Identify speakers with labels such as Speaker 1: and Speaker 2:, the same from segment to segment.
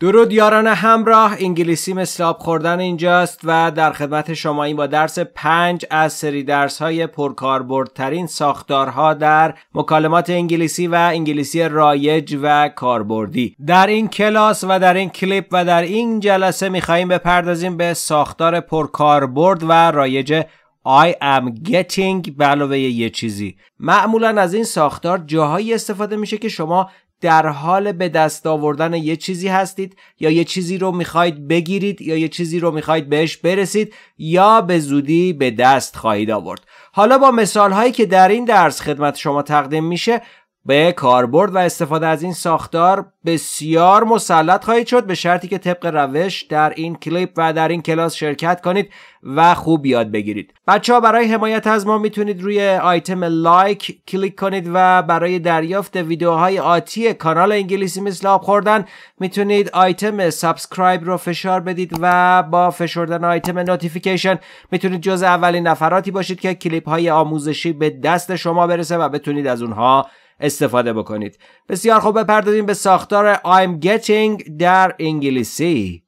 Speaker 1: درود یاران همراه انگلیسی مثل خوردن اینجاست و در خدمت شما این با درس پنج از سری درس های پرکاربردترین ساختارها در مکالمات انگلیسی و انگلیسی رایج و کاربردی در این کلاس و در این کلیپ و در این جلسه میخواییم بپردازیم به ساختار پرکاربرد و رایج I am getting به علاوه یه چیزی معمولا از این ساختار جاهایی استفاده میشه که شما در حال به دست آوردن یه چیزی هستید یا یه چیزی رو میخواید بگیرید یا یه چیزی رو میخواید بهش برسید یا به زودی به دست خواهید آورد حالا با مثال هایی که در این درس خدمت شما تقدیم میشه به کاربرد و استفاده از این ساختار بسیار مسلط خواهید شد به شرطی که طبق روش در این کلیپ و در این کلاس شرکت کنید و خوب یاد بگیرید بچه ها برای حمایت از ما میتونید روی آیتم لایک کلیک کنید و برای دریافت ویدیوهای آتی کانال انگلیسی مثل آب خوردن میتونید آیتم سابسکرایب رو فشار بدید و با فشردن آیتم نوتیفیکیشن میتونید جز اولین نفراتی باشید که کلیپ های آموزشی به دست شما برسه و بتونید از اونها استفاده بکنید بسیار خوب بپردازیم به ساختار I'm getting در انگلیسی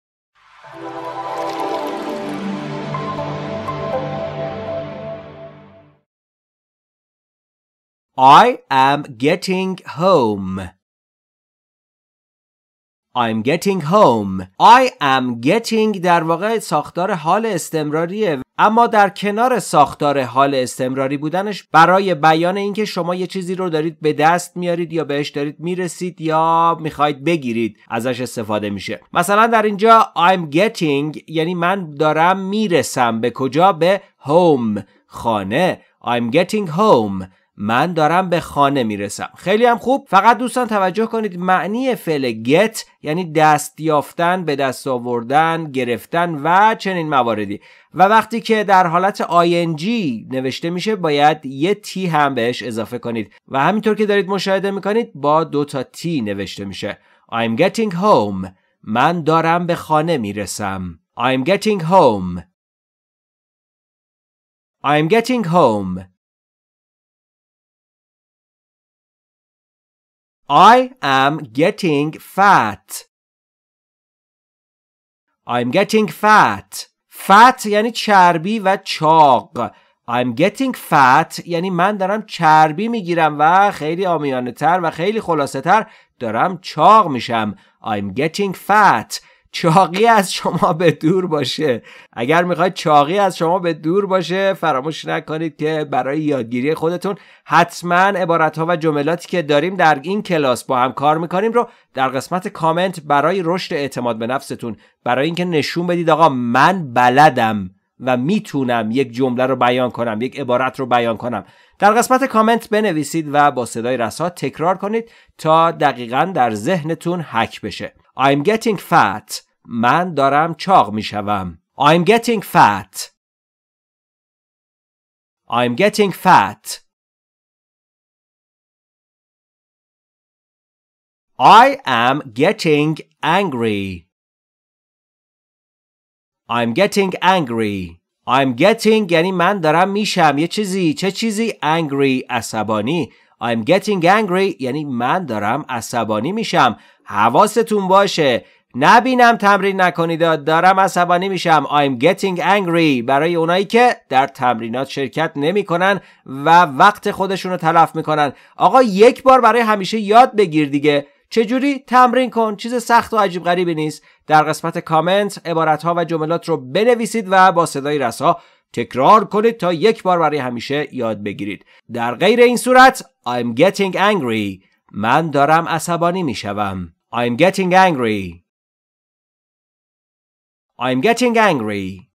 Speaker 2: I am getting home I'm getting
Speaker 1: home I am getting در واقع ساختار حال استمراریه اما در کنار ساختار حال استمراری بودنش برای بیان اینکه شما یه چیزی رو دارید به دست میارید یا بهش دارید میرسید یا میخواید بگیرید ازش استفاده میشه مثلا در اینجا I'm getting یعنی من دارم میرسم به کجا به home خانه I'm getting home من دارم به خانه میرسم خیلی هم خوب فقط دوستان توجه کنید معنی فعل get یعنی دست یافتن به دست آوردن گرفتن و چنین مواردی و وقتی که در حالت ing نوشته میشه باید یه تی هم بهش اضافه کنید و همینطور که دارید مشاهده میکنید با دو تا تی نوشته میشه I'm getting home
Speaker 2: من دارم به خانه میرسم I'm getting home I'm getting home I am getting fat. I'm getting fat. fat یعنی چربی و
Speaker 1: چاق. I'm getting fat یعنی من دارم چربی میگیرم و خیلی آمیانه تر و خیلی خلاصه تر دارم چاق میشم. I'm getting fat. چاقی از شما به دور باشه اگر میخواید چاقی از شما به دور باشه فراموش نکنید که برای یادگیری خودتون حتما عبارت ها و جملاتی که داریم در این کلاس با هم کار میکنیم رو در قسمت کامنت برای رشد اعتماد به نفستون برای اینکه نشون بدید آقا من بلدم و میتونم یک جمله رو بیان کنم یک عبارت رو بیان کنم در قسمت کامنت بنویسید و با صدای رسا تکرار کنید تا دقیقا در ذهنتون حک بشه I'm getting
Speaker 2: fat. من دارم چاق می شوم. I'm getting fat. I'm getting fat. I am getting angry. I'm getting angry. I'm
Speaker 1: getting یعنی من دارم میشم یه چیزی چه چیزی angry عصبانی I'm getting angry یعنی من دارم عصبانی میشم حواستون باشه نبینم تمرین نکنید دارم عصبانی میشم I'm getting angry برای اونایی که در تمرینات شرکت نمیکنن و وقت خودشونو تلف میکنن آقا یک بار برای همیشه یاد بگیر دیگه چجوری تمرین کن چیز سخت و عجیب غریبی نیست در قسمت کامنت عبارت ها و جملات رو بنویسید و با صدای رسا تکرار کنید تا یک بار برای همیشه یاد بگیرید در غیر این صورت I'm getting angry من دارم عصبانی می شوم. I'm getting angry.
Speaker 2: I'm getting angry.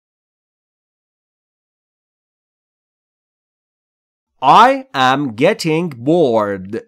Speaker 2: I am getting bored.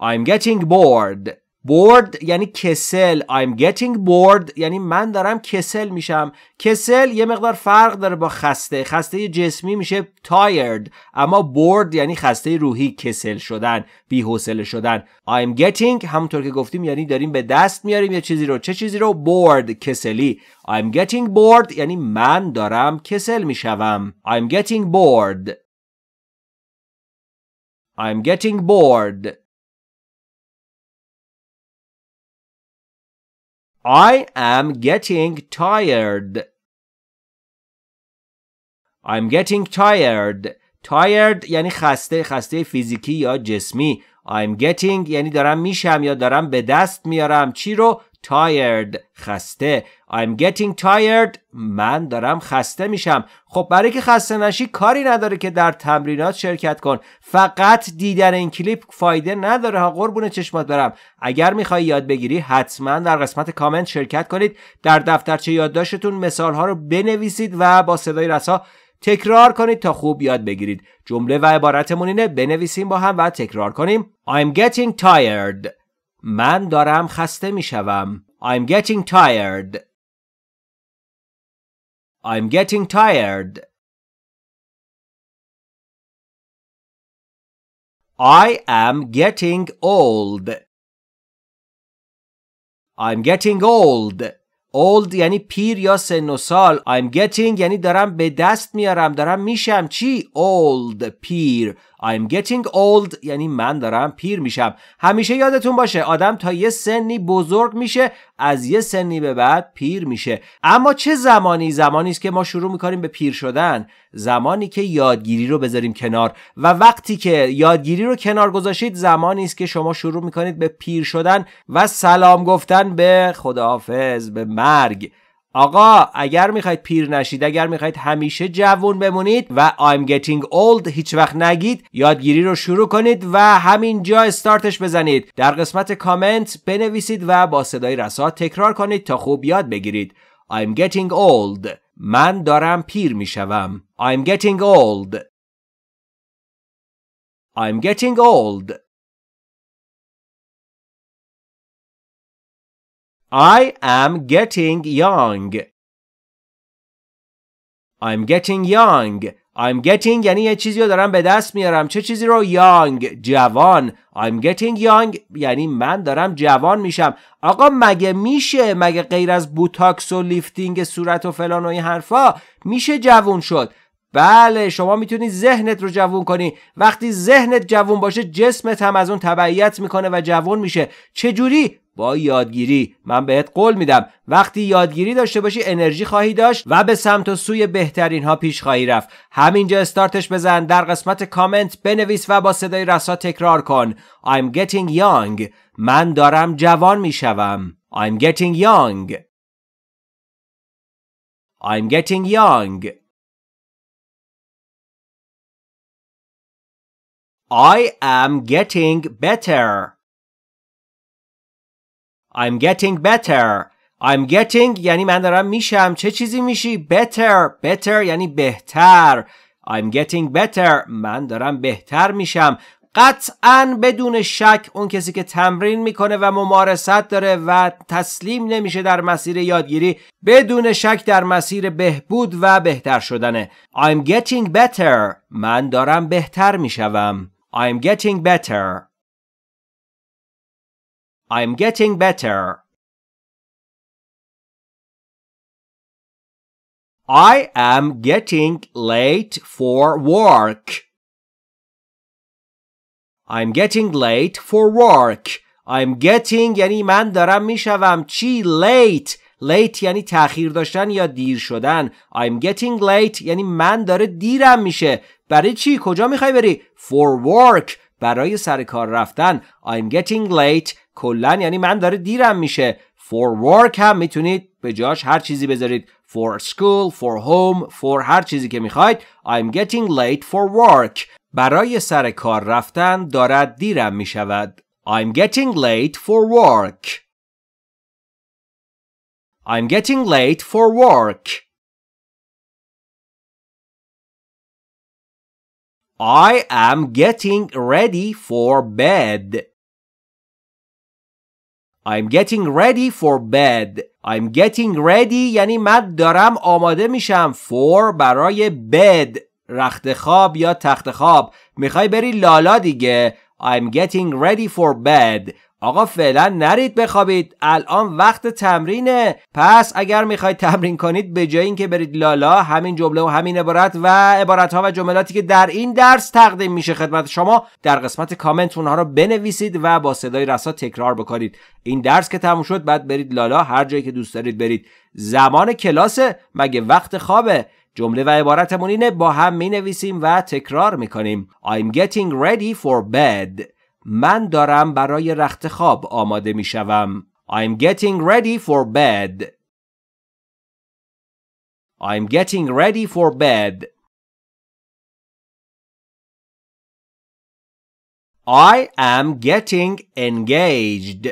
Speaker 2: I'm getting bored. bored یعنی
Speaker 1: کسل I'm getting bored یعنی من دارم کسل میشم کسل یه مقدار فرق داره با خسته خسته جسمی میشه tired اما bored یعنی خسته روحی کسل شدن بی‌حوصله شدن I'm getting همونطور که گفتیم یعنی داریم به دست میاریم یه چیزی رو چه چیزی رو bored کسلی I'm getting bored یعنی من
Speaker 2: دارم کسل میشوم I'm getting bored I'm getting bored I am getting tired. I'm getting tired. Tired یعنی خسته
Speaker 1: خسته فیزیکی یا جسمی. I'm getting یعنی دارم میشم یا دارم به دست میارم چی رو tired خسته I'm getting tired من دارم خسته میشم خب برای که خسته نشی کاری نداره که در تمرینات شرکت کن فقط دیدن این کلیپ فایده نداره ها قربون چشمات برم اگر میخوای یاد بگیری حتما در قسمت کامنت شرکت کنید در دفترچه یادداشتتون مثال ها رو بنویسید و با صدای رسا تکرار کنید تا خوب یاد بگیرید جمله و عبارتمون اینه بنویسیم با هم و تکرار کنیم I'm getting tired من دارم خسته
Speaker 2: می شوم. I'm getting tired. I'm getting tired. I am getting old.
Speaker 1: I'm getting old. old یعنی پیر یا سن و سال I'm getting یعنی دارم به دست میارم دارم میشم چی old پیر I'm getting old یعنی من دارم پیر میشم همیشه یادتون باشه آدم تا یه سنی بزرگ میشه از یه سنی به بعد پیر میشه اما چه زمانی زمانی است که ما شروع میکنیم به پیر شدن زمانی که یادگیری رو بذاریم کنار و وقتی که یادگیری رو کنار گذاشتید زمانی است که شما شروع میکنید به پیر شدن و سلام گفتن به خداحافظ به مرگ آقا اگر میخواید پیر نشید اگر میخواید همیشه جوون بمونید و I'm getting old هیچ وقت نگید یادگیری رو شروع کنید و همین همینجا استارتش بزنید در قسمت کامنت بنویسید و با صدای رسا تکرار کنید تا خوب یاد بگیرید I'm getting old من
Speaker 2: دارم پیر میشوم I'm getting old I'm getting old I am getting young.
Speaker 1: I'm getting young. I'm getting یعنی یه چیزی رو دارم به دست میارم چه چیزی رو یانگ جوان I'm getting young یعنی من دارم جوان میشم آقا مگه میشه مگه غیر از بوتاکس و لیفتینگ صورت و فلان و این حرفا میشه جوان شد بله شما میتونی ذهنت رو جوون کنی وقتی ذهنت جوون باشه جسمت هم از اون تبعیت میکنه و جوون میشه چجوری با یادگیری من بهت قول میدم وقتی یادگیری داشته باشی انرژی خواهی داشت و به سمت و سوی بهترین ها پیش خواهی رفت همینجا استارتش بزن در قسمت کامنت بنویس و با صدای رسا تکرار کن I'm getting young من دارم جوان میشوم
Speaker 2: I'm getting young I'm getting young I am getting better.
Speaker 1: I'm getting better. I'm getting یعنی من دارم میشم چه چیزی میشی؟ better better یعنی بهتر I'm getting better من دارم بهتر میشم قطعا بدون شک اون کسی که تمرین میکنه و ممارست داره و تسلیم نمیشه در مسیر یادگیری بدون شک در مسیر بهبود و بهتر شدنه I'm getting better من دارم بهتر میشوم
Speaker 2: I'm getting better. I'm getting better. I am getting late for work.
Speaker 1: I'm getting late for work. I'm getting یعنی من دارم میشوم چی late late یعنی تاخیر داشتن یا دیر شدن I'm getting late یعنی من داره دیرم میشه برای چی کجا میخوای بری for work برای سر کار رفتن I'm getting late کلا یعنی من داره دیرم میشه for work هم میتونید به جاش هر چیزی بذارید for school for home for هر چیزی که میخواید I'm getting late for work برای سر کار رفتن دارد دیرم میشود I'm getting late for work
Speaker 2: I'm getting late for work. I am getting ready for bed. I'm getting
Speaker 1: ready for bed. I'm getting ready یعنی من دارم آماده میشم for برای bed رخت خواب یا تخت خواب میخوای بری لالا دیگه I'm getting ready for bed آقا فعلا نرید بخوابید الان وقت تمرینه پس اگر میخواید تمرین کنید به جای اینکه برید لالا همین جمله و همین عبارت و عبارت ها و جملاتی که در این درس تقدیم میشه خدمت شما در قسمت کامنت اونها رو بنویسید و با صدای رسا تکرار بکنید این درس که تموم شد بعد برید لالا هر جایی که دوست دارید برید زمان کلاسه مگه وقت خوابه جمله و عبارتمون اینه با هم مینویسیم و تکرار میکنیم. I'm getting ready for bed من دارم برای رخت خواب آماده می شوم.
Speaker 2: I'm getting ready for bed. I'm getting ready for bed. I am getting engaged.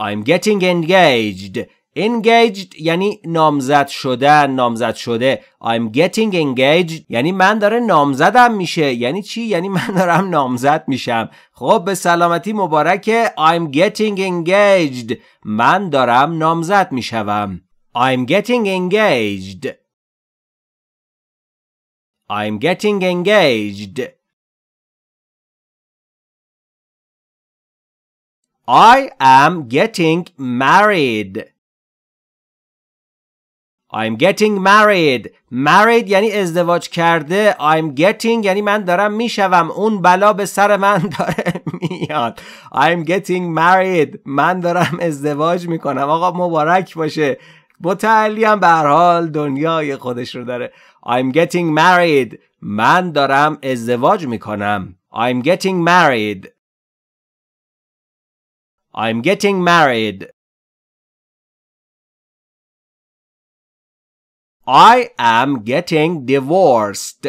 Speaker 1: I'm getting engaged. engaged یعنی نامزد شده نامزد شده I'm getting engaged یعنی من داره نامزدم میشه یعنی چی یعنی من دارم نامزد میشم خب به سلامتی مبارکه I'm getting engaged من دارم نامزد میشوم I'm getting
Speaker 2: engaged I'm getting engaged I am getting married
Speaker 1: I'm getting married married یعنی ازدواج کرده I'm getting یعنی من دارم میشوم اون بلا به سر من داره میاد I'm getting married من دارم ازدواج میکنم آقا مبارک باشه با هم به حال دنیای خودش رو داره I'm getting married من دارم
Speaker 2: ازدواج میکنم I'm getting married I'm getting married I am getting divorced.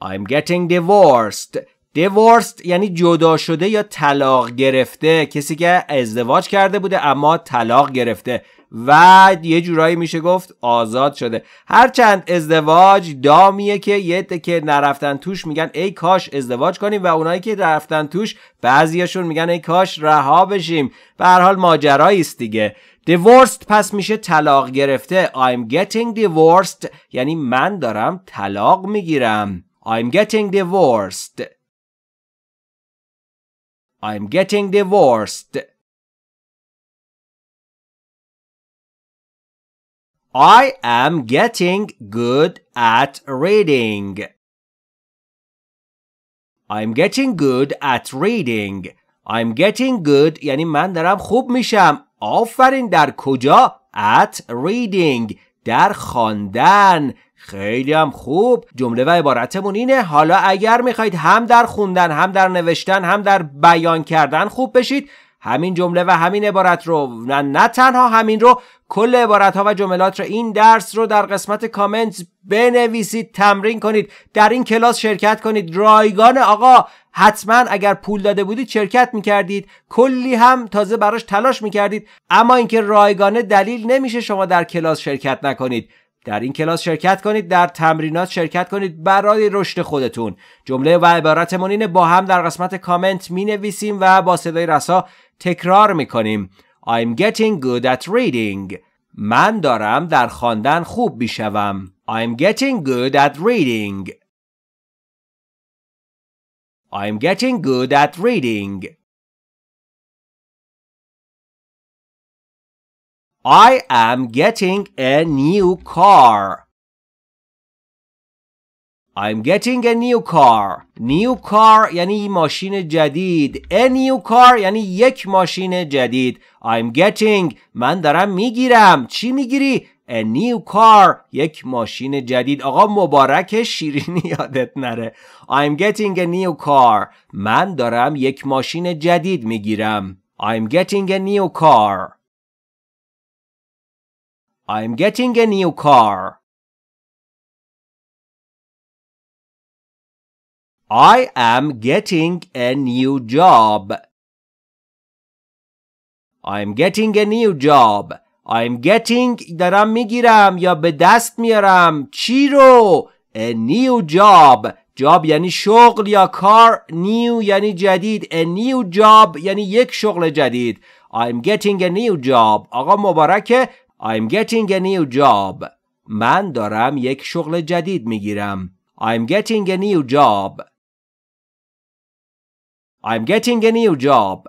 Speaker 1: I'm getting divorced. divorced یعنی جدا شده یا طلاق گرفته کسی که ازدواج کرده بوده اما طلاق گرفته و یه جورایی میشه گفت آزاد شده هرچند ازدواج دامیه که یه که نرفتن توش میگن ای کاش ازدواج کنیم و اونایی که رفتن توش بعضیاشون میگن ای کاش رها بشیم به هر حال ماجرایی است دیگه divorced پس میشه طلاق گرفته I'm getting divorced یعنی من دارم طلاق
Speaker 2: میگیرم I'm getting divorced I'm getting divorced I am getting good at reading. I'm getting good at reading.
Speaker 1: I'm getting good یعنی من دارم خوب میشم. آفرین در کجا at reading در خواندن خیلی هم خوب جمله و عبارتمون اینه حالا اگر میخواید هم در خوندن هم در نوشتن هم در بیان کردن خوب بشید همین جمله و همین عبارت رو نه, نه تنها همین رو کل عبارت ها و جملات رو این درس رو در قسمت کامنت بنویسید تمرین کنید در این کلاس شرکت کنید رایگان آقا حتما اگر پول داده بودید شرکت میکردید کلی هم تازه براش تلاش میکردید اما اینکه رایگانه دلیل نمیشه شما در کلاس شرکت نکنید در این کلاس شرکت کنید در تمرینات شرکت کنید برای رشد خودتون جمله و عبارتمون اینه با هم در قسمت کامنت می نویسیم و با صدای رسا تکرار میکنیم I'm getting good at reading من دارم در خواندن خوب میشوم I'm getting good at reading
Speaker 2: I'm getting good at reading I am getting a new car
Speaker 1: I'm getting a new car. New car یعنی ماشین جدید. A new car یعنی یک ماشین جدید. I'm getting من دارم میگیرم. چی میگیری؟ A new car یک ماشین جدید. آقا مبارک شیرینی یادت نره. I'm getting a new car. من دارم یک ماشین
Speaker 2: جدید میگیرم. I'm getting a new car. I'm getting a new car. I am getting a new job. am getting a new job. am
Speaker 1: getting دارم میگیرم یا به دست میارم چی رو؟ A new job. job یعنی شغل یا کار. New یعنی جدید. A new job یعنی یک شغل جدید. I'm getting a new job. آقا مبارکه. I'm getting a new job. من دارم یک شغل جدید میگیرم.
Speaker 2: am getting a new job. I'm getting a new job.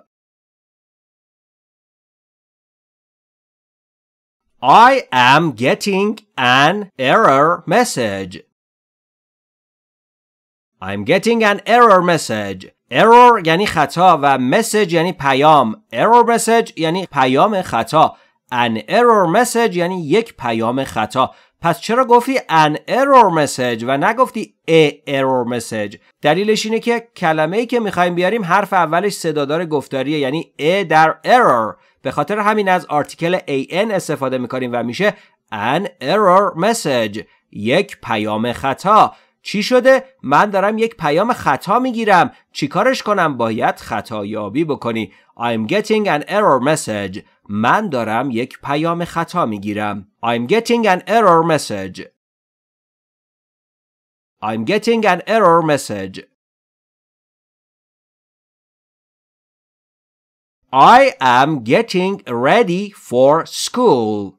Speaker 2: I am getting an error message.
Speaker 1: I'm getting an error message. error یعنی خطا و message یعنی پیام. error message یعنی پیام خطا. an error message یعنی یک پیام خطا. پس چرا گفتی an error message و نگفتی a error message دلیلش اینه که کلمه ای که میخوایم بیاریم حرف اولش صدادار گفتاریه یعنی a در error به خاطر همین از آرتیکل an استفاده میکنیم و میشه an error message یک پیام خطا چی شده؟ من دارم یک پیام خطا میگیرم چیکارش کنم؟ باید خطایابی بکنی I'm getting an error message من دارم یک پیام خطا
Speaker 2: میگیرم. I'm getting an error message. I'm getting an error message. I am getting ready for school.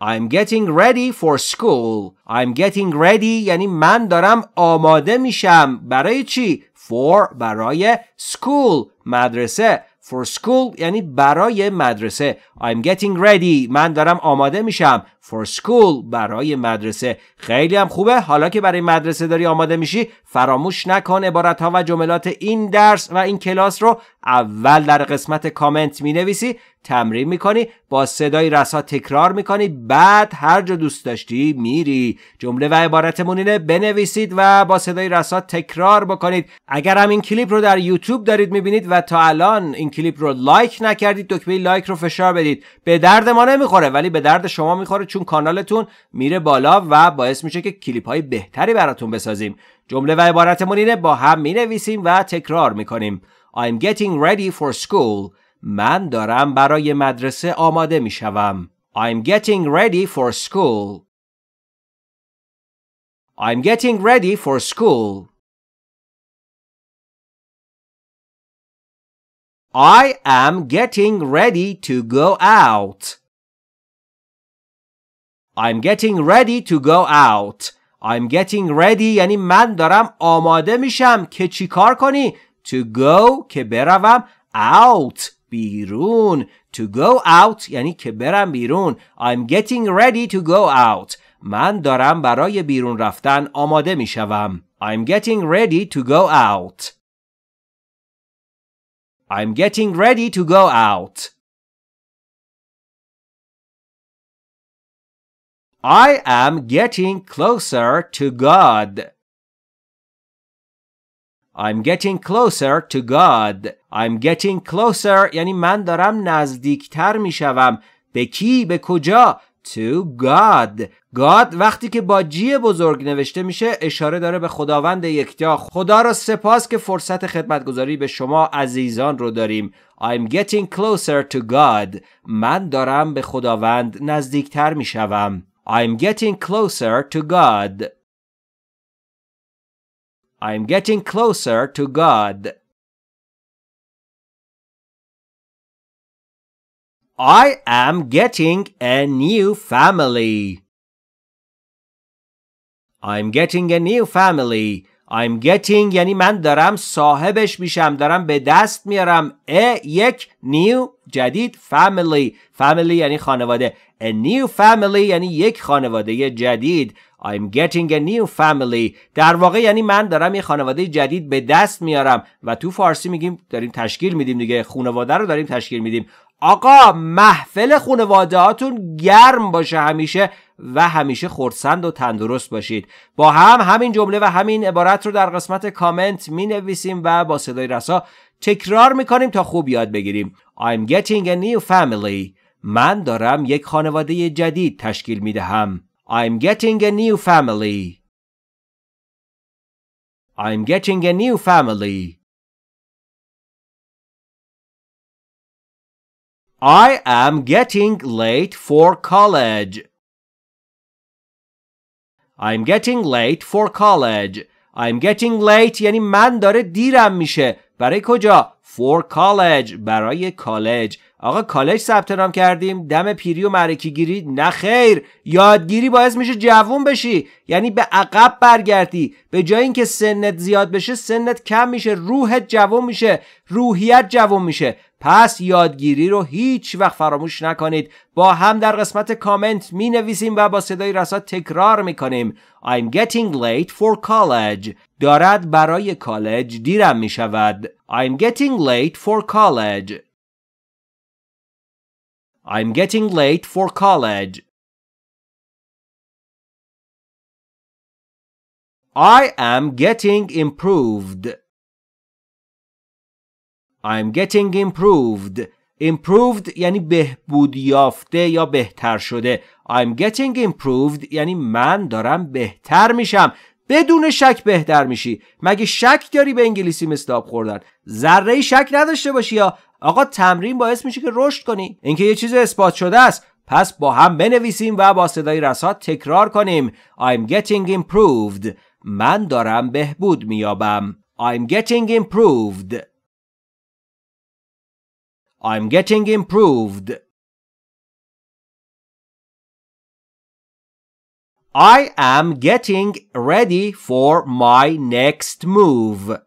Speaker 1: I'm getting ready for school. I'm getting ready یعنی من دارم آماده میشم. برای چی؟ For برای school. مدرسه. for school یعنی برای مدرسه I'm getting ready من دارم آماده میشم for school برای مدرسه خیلی هم خوبه حالا که برای مدرسه داری آماده میشی فراموش نکن عبارت ها و جملات این درس و این کلاس رو اول در قسمت کامنت می نویسی تمرین میکنی با صدای رسا تکرار میکنی بعد هر جا دوست داشتی میری جمله و عبارت مونینه بنویسید و با صدای رسا تکرار بکنید اگر هم این کلیپ رو در یوتیوب دارید میبینید و تا الان این کلیپ رو لایک نکردید دکمه لایک رو فشار بدید به درد ما نمیخوره ولی به درد شما میخوره کانالتون میره بالا و باعث میشه که کلیپ های بهتری براتون بسازیم جمله و عبارتمون اینه با هم نویسیم و تکرار میکنیم I'm getting ready for school من دارم برای مدرسه آماده
Speaker 2: میشوم I'm getting ready for school I'm getting ready for school I am getting ready to go out. I'm getting ready to go out.
Speaker 1: I'm getting ready یعنی من دارم آماده میشم که چیکار کنی؟ To go که بروم out بیرون. To go out یعنی که برم بیرون. I'm getting ready to go out. من دارم برای بیرون رفتن آماده میشوم. I'm getting ready to go out.
Speaker 2: I'm getting ready to go out. I am getting closer to God. I'm getting closer
Speaker 1: to God. I'm getting closer یعنی من دارم نزدیکتر می شوم. به کی؟ به کجا؟ To God. God وقتی که با جی بزرگ نوشته میشه اشاره داره به خداوند یکتا. خدا را سپاس که فرصت خدمتگذاری به شما عزیزان رو داریم. I'm getting closer to God. من دارم به خداوند نزدیکتر می شوم. I'm getting closer to God.
Speaker 2: I'm getting closer to God. I am getting a new family.
Speaker 1: I'm getting a new family. I'm getting یعنی من دارم صاحبش میشم دارم به دست میارم a یک new جدید family family یعنی خانواده a new family یعنی یک خانواده جدید I'm getting a new family در واقع یعنی من دارم یه خانواده جدید به دست میارم و تو فارسی میگیم داریم تشکیل میدیم دیگه خانواده رو داریم تشکیل میدیم آقا محفل خونواده هاتون گرم باشه همیشه و همیشه خورسند و تندرست باشید با هم همین جمله و همین عبارت رو در قسمت کامنت می نویسیم و با صدای رسا تکرار می کنیم تا خوب یاد بگیریم I'm getting a new family من دارم یک خانواده جدید تشکیل می دهم I'm getting a new family
Speaker 2: I'm getting a new family I am getting late for college. I'm
Speaker 1: getting late for college. I'm getting late یعنی من داره دیرم میشه. برای کجا؟ for college برای کالج. آقا کالج ثبت نام کردیم دم پیری و معرکی گیری نه خیر یادگیری باعث میشه جوون بشی یعنی به عقب برگردی به جای اینکه سنت زیاد بشه سنت کم میشه روحت جوون میشه روحیت جوون میشه پس یادگیری رو هیچ وقت فراموش نکنید با هم در قسمت کامنت می نویسیم و با صدای رسا تکرار می کنیم I'm getting late for college دارد برای کالج دیرم می شود
Speaker 2: I'm getting late for college I'm getting late for college I am getting improved
Speaker 1: I'm getting improved improved یعنی بهبود یافته یا بهتر شده I'm getting improved یعنی من دارم بهتر میشم بدون شک بهتر میشی مگه شک داری به انگلیسی مثل آب خوردن ذره شک نداشته باشی یا آقا تمرین باعث میشه که رشد کنی اینکه یه چیز اثبات شده است پس با هم بنویسیم و با صدای رسات تکرار کنیم I'm getting improved من دارم بهبود میابم I'm getting improved
Speaker 2: I'm getting improved. I am getting ready for my next move.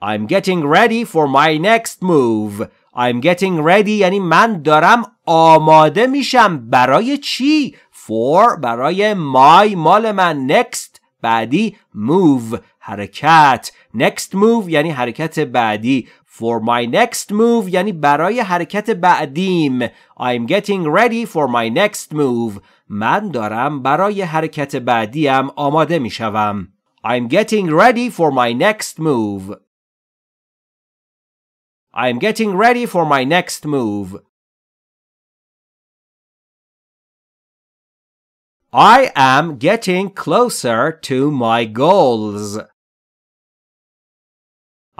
Speaker 1: I'm getting ready for my next move. I'm getting ready یعنی من دارم آماده میشم برای چی؟ for برای my مال من next بعدی move حرکت next move یعنی حرکت بعدی for my next move یعنی برای حرکت بعدیم I'm getting ready for my next move من دارم برای حرکت بعدیم آماده می شوم I'm getting ready for my next
Speaker 2: move I'm getting ready for my next move I am getting closer to my goals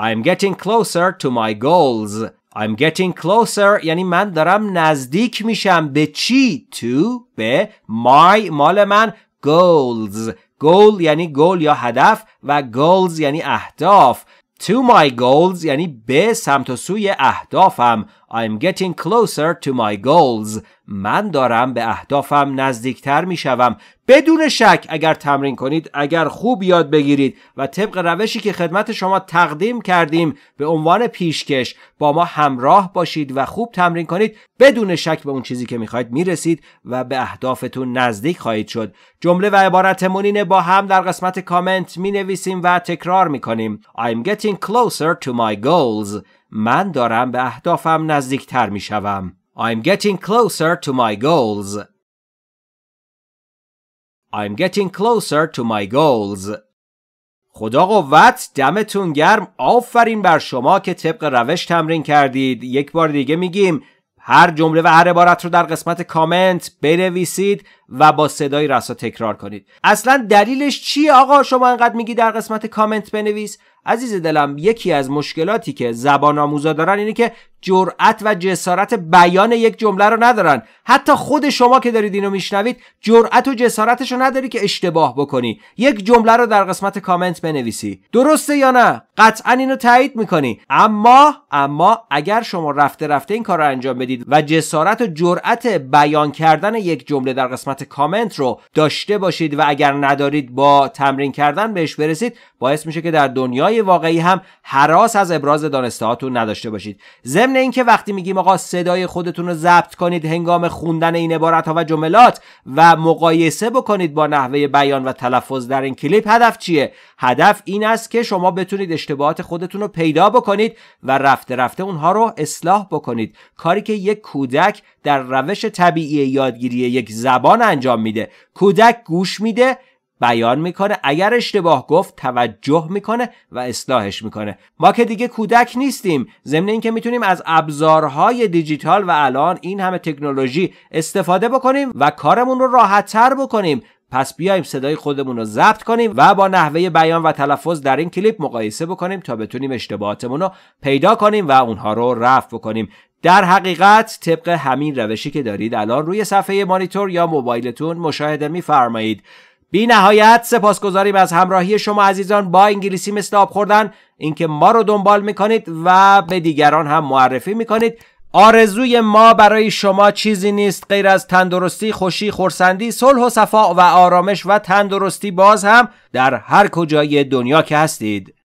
Speaker 1: I'm getting closer to my goals. I'm getting closer یعنی من دارم نزدیک میشم به چی to به my مال من goals goal یعنی goal یا هدف و goals یعنی اهداف to my goals یعنی به سمت و سوی اهدافم I'm getting closer to my goals. من دارم به اهدافم نزدیکتر می شوم. بدون شک اگر تمرین کنید، اگر خوب یاد بگیرید و طبق روشی که خدمت شما تقدیم کردیم به عنوان پیشکش با ما همراه باشید و خوب تمرین کنید، بدون شک به اون چیزی که می میرسید و به اهدافتون نزدیک خواهید شد. جمله و عبارت مونینه با هم در قسمت کامنت می نویسیم و تکرار می کنیم. I'm getting closer to my goals. من دارم به اهدافم نزدیکتر می شوم. I'm getting closer to my goals. I'm getting closer to my goals. خدا قوت دمتون گرم آفرین بر شما که طبق روش تمرین کردید یک بار دیگه میگیم هر جمله و هر عبارت رو در قسمت کامنت بنویسید و با صدای رسا تکرار کنید اصلا دلیلش چیه آقا شما انقدر میگی در قسمت کامنت بنویس عزیز دلم یکی از مشکلاتی که زبان آموزا دارن اینه که جرأت و جسارت بیان یک جمله رو ندارن حتی خود شما که دارید اینو میشنوید جرأت و جسارتش رو نداری که اشتباه بکنی یک جمله رو در قسمت کامنت بنویسی درسته یا نه قطعا اینو تایید میکنی اما اما اگر شما رفته رفته این کار رو انجام بدید و جسارت و جرأت بیان کردن یک جمله در قسمت کامنت رو داشته باشید و اگر ندارید با تمرین کردن بهش برسید باعث میشه که در دنیای واقعی هم حراس از ابراز دانستهاتون نداشته باشید ضمن اینکه وقتی میگیم آقا صدای خودتون رو ضبط کنید هنگام خوندن این عبارت ها و جملات و مقایسه بکنید با نحوه بیان و تلفظ در این کلیپ هدف چیه هدف این است که شما بتونید اشتباهات خودتون رو پیدا بکنید و رفته رفته اونها رو اصلاح بکنید کاری که یک کودک در روش طبیعی یادگیری یک زبان انجام میده کودک گوش میده بیان میکنه اگر اشتباه گفت توجه میکنه و اصلاحش میکنه ما که دیگه کودک نیستیم ضمن اینکه میتونیم از ابزارهای دیجیتال و الان این همه تکنولوژی استفاده بکنیم و کارمون رو راحتتر بکنیم پس بیایم صدای خودمون رو ضبط کنیم و با نحوه بیان و تلفظ در این کلیپ مقایسه بکنیم تا بتونیم اشتباهاتمون رو پیدا کنیم و اونها رو رفع بکنیم در حقیقت طبق همین روشی که دارید الان روی صفحه مانیتور یا موبایلتون مشاهده میفرمایید بی نهایت سپاسگزاریم از همراهی شما عزیزان با انگلیسی مثل خوردن اینکه ما رو دنبال میکنید و به دیگران هم معرفی میکنید آرزوی ما برای شما چیزی نیست غیر از تندرستی، خوشی، خورسندی، صلح و صفا و آرامش و تندرستی باز هم در هر کجای دنیا که هستید.